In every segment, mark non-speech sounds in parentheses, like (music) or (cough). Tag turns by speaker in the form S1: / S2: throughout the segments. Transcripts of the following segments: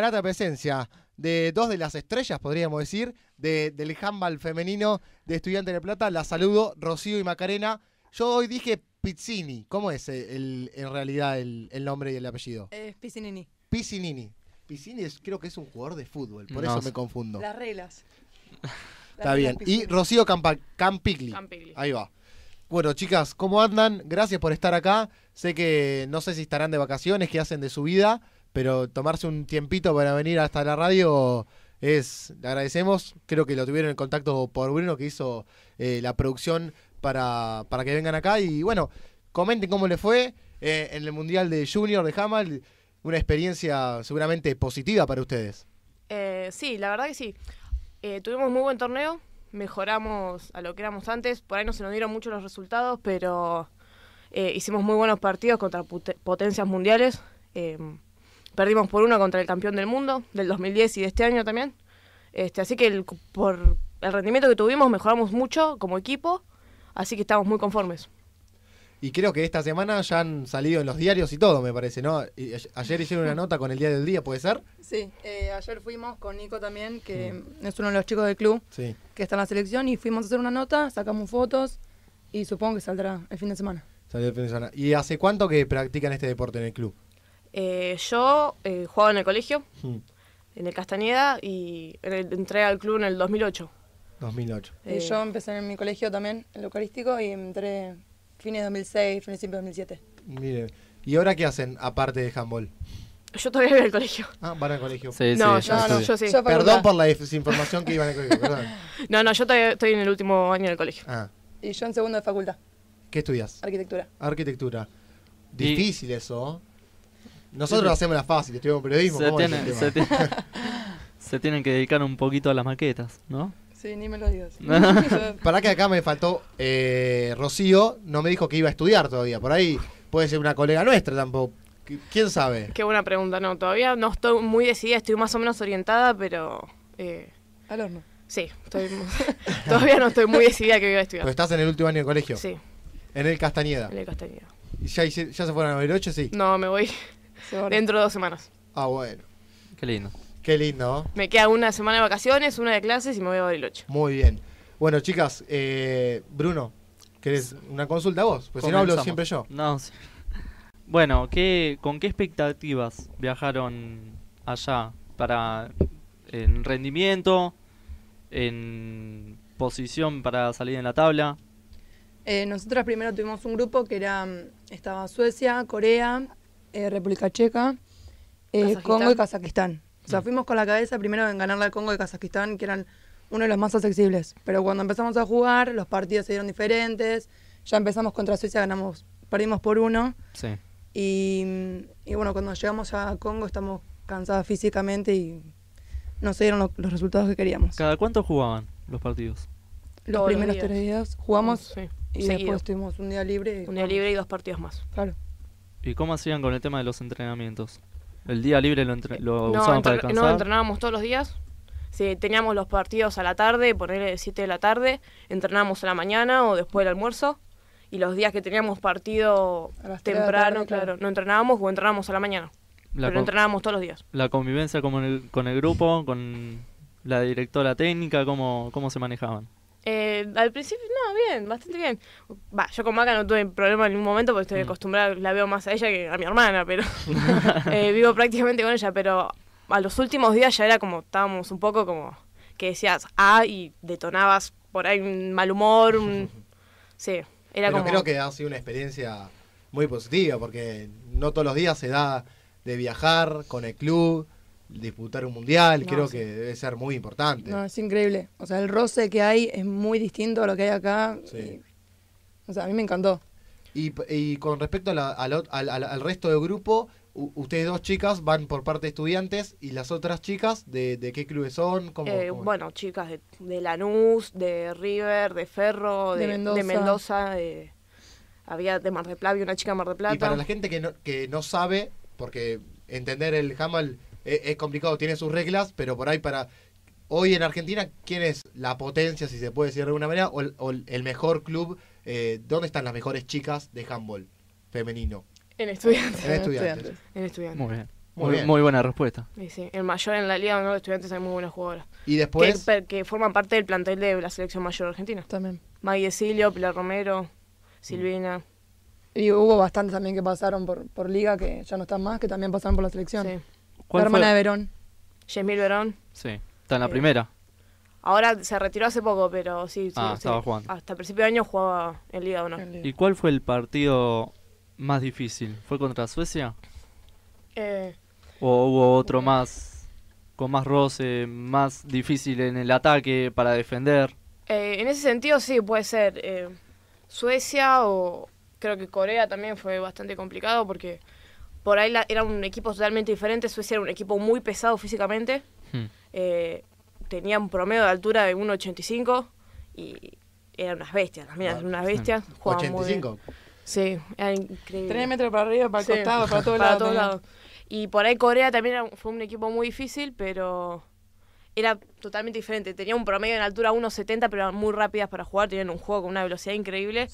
S1: grata presencia de dos de las estrellas, podríamos decir, del handball femenino de Estudiante de Plata. La saludo, Rocío y Macarena. Yo hoy dije Pizzini. ¿Cómo es en realidad el, nombre y el apellido? Pizzinini. Eh, Pizzinini. Pizzini creo que es un jugador de fútbol, por eso me confundo. Las reglas. (laughs) Está bien. Y Rocío Campigli. Campigli. Ahí va. Bueno, chicas, ¿cómo andan? Gracias por estar acá. Sé que no sé si estarán de vacaciones, qué hacen de su vida, pero tomarse un tiempito para venir hasta la radio es, le agradecemos, creo que lo tuvieron en contacto por Bruno que hizo eh, la producción para, para que vengan acá y bueno, comenten cómo le fue eh, en el Mundial de Junior de Hamal, una experiencia seguramente positiva para ustedes.
S2: Eh, sí, la verdad que sí. Eh, tuvimos muy buen torneo, mejoramos a lo que éramos antes, por ahí no se nos dieron mucho los resultados, pero hicimos muy buenos partidos contra potencias mundiales. Em, Perdimos por uno contra el campeón del mundo del 2010 y de este año también. Este, así que por el rendimiento que tuvimos mejoramos mucho como equipo, así que estamos muy conformes.
S1: Y creo que esta semana ya han salido en los diarios y todo, me parece, ¿no? ayer hicieron una (laughs) nota con el Día del Día, ¿puede ser?
S3: Sí, eh, ayer fuimos con Nico también, que mm.
S1: es uno de los chicos del club, que está en la selección,
S3: y fuimos a hacer una nota, sacamos fotos y supongo que saldrá el fin de semana.
S1: el fin de semana. ¿Y hace cuánto que practican este deporte en el club?
S2: Eh, yo eh, jugaba en el colegio, hmm. en el Castañeda, y entré al club en el 2008.
S1: 2008.
S3: yo eh, empecé en mi colegio también, en el Eucarístico, y entré fines de 2006, fines de 2007.
S1: Mire, ¿y ahora qué hacen aparte de handball?
S2: Yo
S3: todavía voy al colegio.
S1: Ah, van al colegio. Sí, sí, yo,
S4: sí. Perdón por la
S2: desinformación que iban al colegio, perdón. (laughs) No, no, yo todavía estoy en el último año del colegio. Ah. Y yo en segundo de facultad. ¿Qué estudias? Arquitectura.
S1: Arquitectura. Difícil eso. Nosotros hacemos la fácil, estudiamos periodismo. Se, se,
S4: (laughs) se, tienen que dedicar un poquito a las maquetas, ¿no?
S1: Sí, ni me lo digas. (laughs) Para que acá me faltó eh, Rocío, no me dijo que iba a estudiar todavía. Por ahí puede ser una colega nuestra tampoco. ¿Quién sabe?
S2: Qué buena pregunta, no. Todavía no estoy muy decidida, estoy más o menos orientada, pero. Eh, Al horno. Sí, estoy, (laughs) todavía no estoy muy decidida que voy a estudiar. Pero estás en
S1: el último año de colegio. Sí. En el Castañeda. En el Castañeda. ¿Y ya, se fueron a ocho? sí? No, me voy
S2: dentro de dos semanas.
S1: Ah, bueno. Qué lindo. Qué lindo.
S2: Me queda una semana de vacaciones, una de clases y me voy a Bariloche.
S1: Muy bien. Bueno, chicas, eh, Bruno, ¿querés una consulta vos? Pues si no hablo siempre yo.
S4: No. Bueno, ¿qué, ¿con qué expectativas viajaron allá? Para en rendimiento, en posición para salir en la tabla.
S3: Eh, nosotras primero tuvimos un grupo que era mm, estaba Suecia, Corea, eh, República Checa, eh, Congo y Kazajistán. O sea, mm. fuimos con la cabeza primero en ganar al Congo y Kazajistán, que eran uno de los más accesibles. Pero cuando empezamos a jugar, los partidos se dieron diferentes. Ya empezamos contra Suecia ganamos, perdimos por uno. Sí. Y, bueno, cuando llegamos a Congo estamos cansados físicamente y no se dieron los resultados que queríamos.
S4: ¿Cada cuánto jugaban los partidos?
S3: Los primeros tres días jugamos y después tuvimos un día libre. un día libre y dos partidos más.
S2: Claro.
S4: ¿Y cómo hacían con el tema de los entrenamientos? ¿El día libre lo, usaban para descansar? No,
S2: entrenábamos todos los días. Si teníamos los partidos a la tarde, ponerle 7 de la tarde, entrenábamos a la mañana o después del almuerzo. Y los días que teníamos partido temprano, claro, no entrenábamos o entrenábamos a la mañana.
S4: pero entrenábamos todos los días. La convivencia con el, con el grupo, con la directora técnica, cómo se manejaban?
S2: Eh, al principio, no, bien, bastante bien. Va, yo con Maca no tuve problema en ningún momento porque estoy mm. acostumbrada, la veo más a ella que a mi hermana, pero (laughs) (laughs) eh, vivo prácticamente con ella, pero a los últimos días ya era como, estábamos un poco como que decías ah y detonabas por ahí un mal humor, un... (laughs) sí, era pero como... Creo que
S1: ha sido una experiencia muy positiva porque no todos los días se da de viajar con el club, disputar un mundial, creo que debe ser muy importante.
S3: es increíble. O sea, el roce que hay es muy distinto a lo que hay acá. o sea, a mí me encantó.
S1: Y, con respecto a la, al, resto del grupo, ustedes dos chicas van por parte de estudiantes y las otras chicas, ¿de, qué clubes son? como eh,
S2: bueno, chicas de, de, Lanús, de
S1: River, de Ferro, de, Mendoza,
S2: había de Mar de Plata, había una chica de Mar
S1: de Plata. Y para la gente que no, que no sabe, porque entender el Hamal es, complicado, tiene sus reglas, pero por ahí para hoy en Argentina, ¿quién es la potencia, si se puede decir de alguna manera, o el, mejor club? Eh, ¿Dónde están las mejores chicas de handball femenino? En estudiantes. En estudiantes. En estudiantes.
S2: Muy bien. Muy, buena respuesta. Y sí, El mayor, en la Liga de Estudiantes hay muy buenas jugadoras.
S1: ¿Y después?
S2: Que, forman parte del plantel de la selección mayor argentina. También. Maggie Silio, Pilar Romero, mm. Silvina. Y hubo bastantes
S3: también que pasaron por, por Liga que ya no están más, que también pasaron por la selección. Sí la hermana de Verón.
S2: Yemil Verón.
S4: Sí, está en la eh, primera.
S2: Ahora se retiró hace poco, pero sí. sí, Ah, estaba jugando. Hasta principio de año jugaba en Liga 1.
S4: ¿Y cuál fue el partido más difícil? ¿Fue contra Suecia? Eh. ¿O hubo otro más con más roce, más difícil en el ataque para defender? Eh,
S2: en ese sentido, sí, puede ser. Suecia o creo que Corea también fue bastante complicado porque por ahí era un equipo totalmente diferente. Suecia era un equipo muy pesado físicamente. Hmm. Eh, tenía un promedio de altura de 1,85 y eran unas bestias. Las unas bestias. Jugaban 85. Muy Sí, era increíble. Tres metros para arriba, para el costado, para (laughs) todos lados. lado. Y por ahí Corea también fue un equipo muy difícil, pero era totalmente diferente. Tenía un promedio de altura 1,70, pero eran muy rápidas para jugar. Tenían un juego con una velocidad increíble.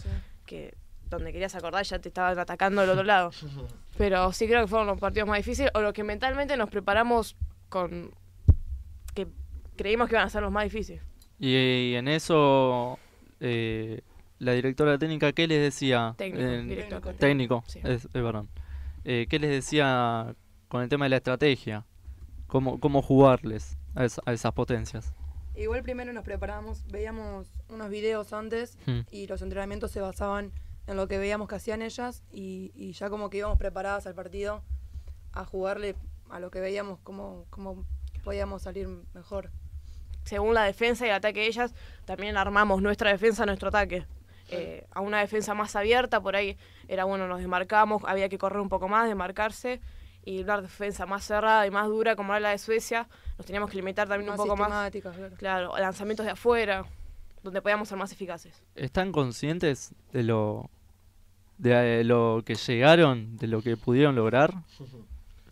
S2: Que donde querías acordar ya te estaban atacando del otro lado. (laughs) Pero sí creo que fueron los partidos más difíciles o lo que mentalmente nos preparamos con que creímos que iban a ser los más difíciles.
S4: Y, en eso eh, la directora técnica qué les decía técnico, eh, qué les decía con el tema de la estrategia, cómo cómo jugarles a, esas potencias.
S3: Igual primero nos preparamos, veíamos unos videos antes hmm. y los entrenamientos se basaban en lo que veíamos que hacían ellas y, ya como que íbamos preparadas al partido a jugarle a lo que veíamos cómo,
S2: podíamos salir mejor. Según la defensa y el ataque de ellas, también armamos nuestra defensa, nuestro ataque. Eh, a una defensa más abierta, por ahí era bueno, nos desmarcamos, había que correr un poco más, desmarcarse, y una defensa más cerrada y más dura como era la de Suecia, nos teníamos que limitar también un poco más. Claro. claro, lanzamientos de afuera, donde podíamos ser más eficaces.
S4: ¿Están conscientes de lo de eh, lo que llegaron, de lo que pudieron lograr?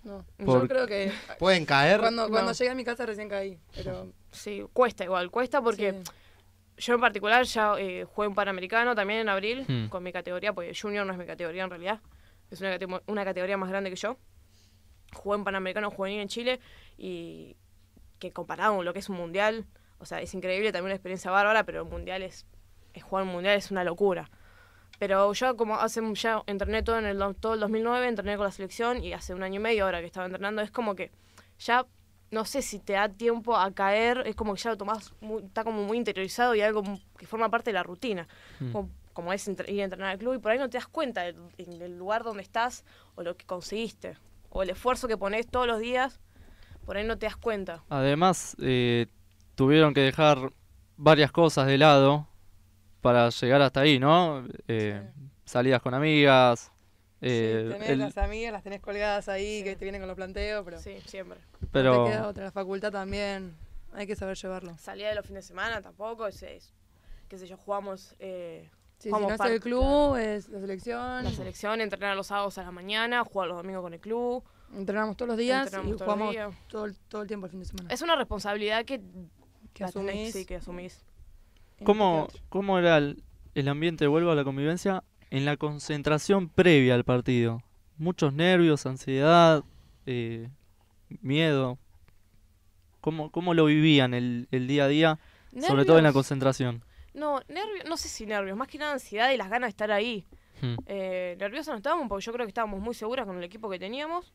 S2: No, yo creo que...
S4: ¿Pueden caer? Cuando,
S2: llegué a mi casa recién caí, pero... Sí, cuesta igual, cuesta porque... Yo en particular ya eh, jugué un Panamericano también en abril hmm. con mi categoría, porque Junior no es mi categoría en realidad, es una, categoría más grande que yo. Jugué en Panamericano Juvenil en Chile y que comparado con lo que es un mundial, o sea, es increíble, también una experiencia bárbara, pero el mundial es, es jugar un mundial es una locura. Pero yo como hace, ya entrené todo en el, el 2009, entrené con la selección y hace un año y medio ahora que estaba entrenando, es como que ya no sé si te da tiempo a caer, es como que ya lo tomás, está como muy interiorizado y algo que forma parte de la rutina. Mm. Como, es ir a entrenar al club y por ahí no te das cuenta del, lugar donde estás o lo que conseguiste o el esfuerzo que pones todos los días, por ahí no te das cuenta.
S4: Además, eh, tuvieron que dejar varias cosas de lado para llegar hasta ahí, ¿no? Eh, salidas con amigas. Eh, tenés las
S3: amigas, las tenés colgadas ahí, que te vienen con los planteos, pero. Sí, siempre. Pero. te otra, la facultad también. Hay que saber llevarlo.
S2: Salida de los fines de semana tampoco, es, que sé yo, jugamos. Eh, si el club,
S3: es la selección. La selección,
S2: entrenar los sábados a la mañana, jugar los domingos con el club.
S3: Entrenamos todos los días y jugamos
S2: todo el, tiempo el fin de semana. Es una responsabilidad que, asumís. sí, que asumís.
S4: ¿Cómo, este ¿Cómo era el, ambiente de Vuelvo a la convivencia, en la concentración previa al partido? Muchos nervios, ansiedad, eh, miedo. ¿Cómo, ¿Cómo lo vivían el, el día a día, sobre todo en la concentración?
S2: No, nervios, no sé si nervios, más que nada ansiedad y las ganas de estar ahí. Nerviosas hmm. eh, nerviosos no estábamos porque yo creo que estábamos muy seguras con el equipo que teníamos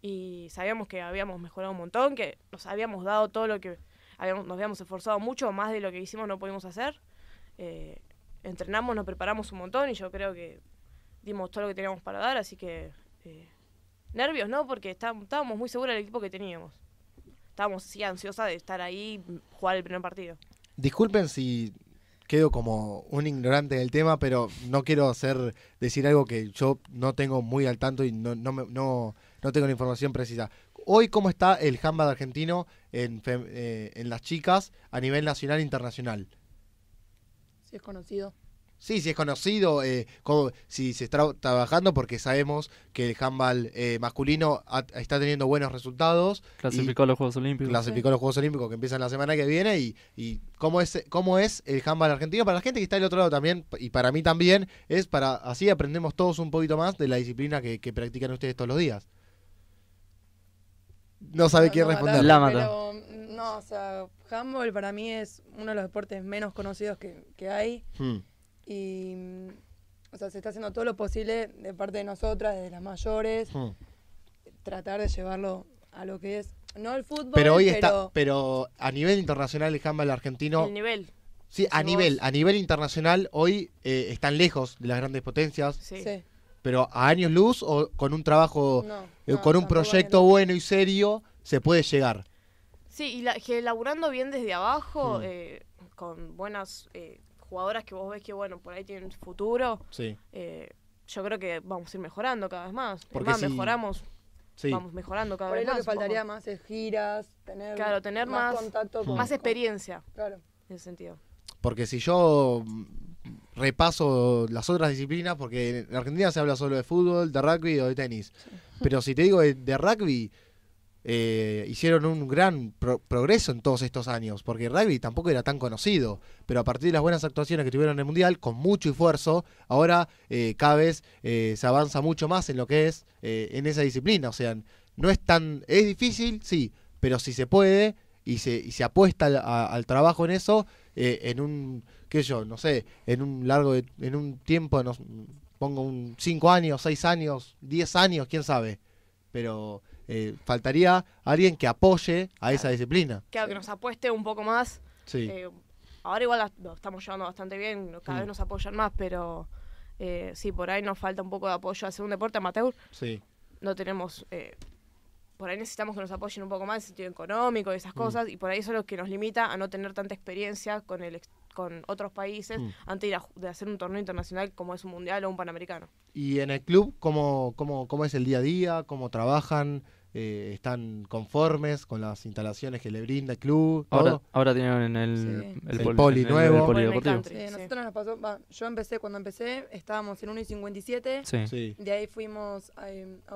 S2: y sabíamos que habíamos mejorado un montón, que nos habíamos dado todo lo que nos habíamos esforzado mucho, más de lo que hicimos no pudimos hacer. Eh, entrenamos, nos preparamos un montón y yo creo que dimos todo lo que teníamos para dar, así que eh, nervios, ¿no? Porque está, estábamos muy seguros del equipo que teníamos. Estábamos así ansiosas de estar ahí, jugar el primer partido.
S1: Disculpen si quedo como un ignorante del tema, pero no quiero hacer decir algo que yo no tengo muy al tanto y no, no, no tengo la información precisa hoy cómo está el handball argentino en, eh, en las chicas a nivel nacional e internacional.
S3: Si es conocido.
S1: Sí, si es conocido, eh, como, si se está trabajando, porque sabemos que el handball eh, masculino está teniendo buenos resultados. Clasificó los Juegos Olímpicos. Clasificó los Juegos Olímpicos que empiezan la semana que viene. Y, cómo, es, cómo es el handball argentino, para la gente que está del otro lado también, y para mí también, es para así aprendemos todos un poquito más de la disciplina que practican ustedes todos los días. No sabe quién responder.
S3: no, o sea, handball para mí es uno de los deportes menos conocidos que, hay. Hmm. Y, o sea, se está haciendo todo lo posible de parte de nosotras, de las mayores, hmm. tratar de llevarlo a lo que es. No el fútbol, pero hoy pero, está.
S1: Pero a nivel internacional, el handball argentino. El nivel. Sí, a nivel, a nivel internacional hoy eh, están lejos de las grandes potencias. sí pero a años luz o con un trabajo, eh, con un proyecto bueno y serio, se puede llegar.
S2: Sí, y laburando bien desde abajo, hmm. eh, con buenas eh, jugadoras que vos ves que, bueno, por ahí tienen futuro, sí. yo creo que vamos a ir mejorando cada vez más. Porque más, mejoramos. Vamos mejorando cada por vez más. Lo que faltaría más
S3: es giras,
S2: tener, claro, tener más, contacto, hmm. con, más experiencia. claro. En ese sentido.
S1: Porque si yo repaso las otras disciplinas, porque en Argentina se habla solo de fútbol, de rugby o de tenis. Pero si te digo de, rugby, eh, hicieron un gran progreso en todos estos años, porque rugby tampoco era tan conocido, pero a partir de las buenas actuaciones que tuvieron en el Mundial, con mucho esfuerzo, ahora eh, cada vez eh, se avanza mucho más en lo que es eh, en esa disciplina, o sea, no es tan, es difícil, sí, pero si se puede y se, se apuesta al trabajo en eso, eh, en un, qué yo, no sé, en un largo, en un tiempo, no, pongo un 5 años, 6 años, 10 años, quién sabe. Pero eh, faltaría alguien que apoye a esa disciplina.
S2: Claro, que nos apueste un poco más. Sí. Eh, ahora igual lo estamos llevando bastante bien, cada vez mm. nos apoyan más, pero sí, por ahí nos falta un poco de apoyo a hacer un deporte amateur. Sí. No tenemos por ahí necesitamos que nos apoyen un poco más en el sentido económico y esas mm. cosas, y por ahí eso es lo que nos limita a no tener tanta experiencia con el con otros países mm. antes de, de, hacer un torneo internacional como es un mundial o un panamericano.
S1: ¿Y en el club cómo, cómo, cómo es el día a día? ¿Cómo trabajan? Eh, están conformes con las instalaciones que le brinda el club. Ahora,
S4: tienen el, el, poli nuevo.
S1: nosotros
S3: nos pasó, yo empecé cuando empecé, estábamos en 1 y 57. De ahí fuimos a,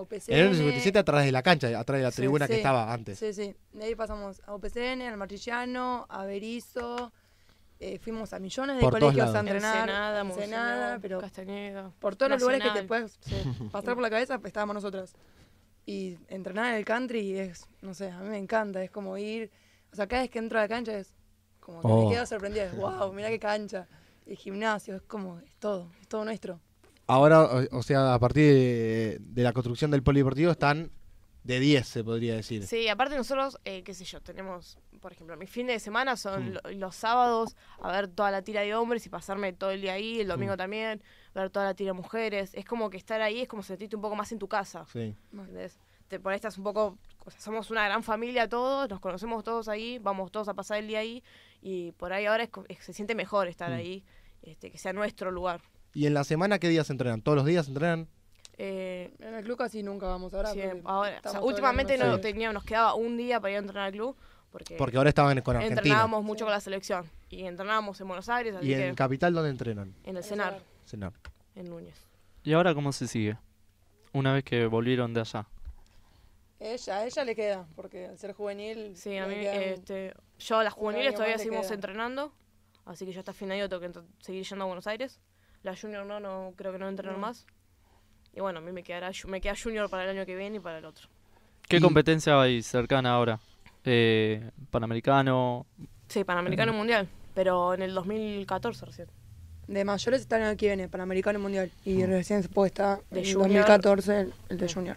S3: UPCN. Em, en 1 y 57 atrás de la cancha, atrás de la tribuna que estaba antes. Sí, sí. De ahí pasamos a UPCN, al Martillano, a Berizo. Eh, fuimos a millones de colegios a entrenar, por todos los lugares que te puedes pasar por la cabeza estábamos nosotras. Y entrenar en el country es, no sé, a mí me encanta, es como ir, o sea, cada vez que entro a la cancha es como que me oh. quedo sorprendida, es, wow, mira qué cancha. El gimnasio, es como, es todo, es todo nuestro.
S1: Ahora, o, sea, a partir de, la construcción del polideportivo están de 10, se podría decir.
S2: Sí, aparte nosotros, eh, qué sé yo, tenemos, por ejemplo, mis fines de semana son mm. los sábados a ver toda la tira de hombres y pasarme todo el día ahí, el domingo mm. también ver toda la tira de mujeres. Es como que estar ahí es como sentirte un poco más en tu casa. Sí. por ahí estás un poco. somos una gran familia todos, nos conocemos todos ahí, vamos todos a pasar el día ahí y por ahí ahora se siente mejor estar mm. ahí, este, que sea nuestro lugar.
S1: ¿Y en la semana qué días entrenan? ¿Todos los días entrenan?
S2: Eh, en el club casi nunca vamos ahora. Sí, últimamente no tenía, nos quedaba un día para ir a entrenar al club. Porque, porque ahora estaban con Argentina. Entrenábamos mucho con la selección. Y entrenábamos en Buenos Aires. ¿Y
S4: en Capital dónde entrenan? En el Cenar. En Núñez. ¿Y ahora cómo se sigue? Una vez que volvieron de allá.
S3: Ella, a ella le queda, porque al ser juvenil.
S2: Sí, a mí. Este, yo las juveniles todavía seguimos entrenando, así que ya hasta fin de año tengo que seguir yendo a Buenos Aires. La Junior no, no creo que no entrenar más. Y bueno, a mí me, quedará, me queda Junior para el año que viene y para el otro.
S4: ¿Qué competencia hay cercana ahora? Eh, ¿Panamericano? Sí, Panamericano
S2: Mundial, pero en el 2014
S3: recién de mayores están en el que viene, Panamericano Mundial. Y mm. recién se puede estar en 2014 el de Junior.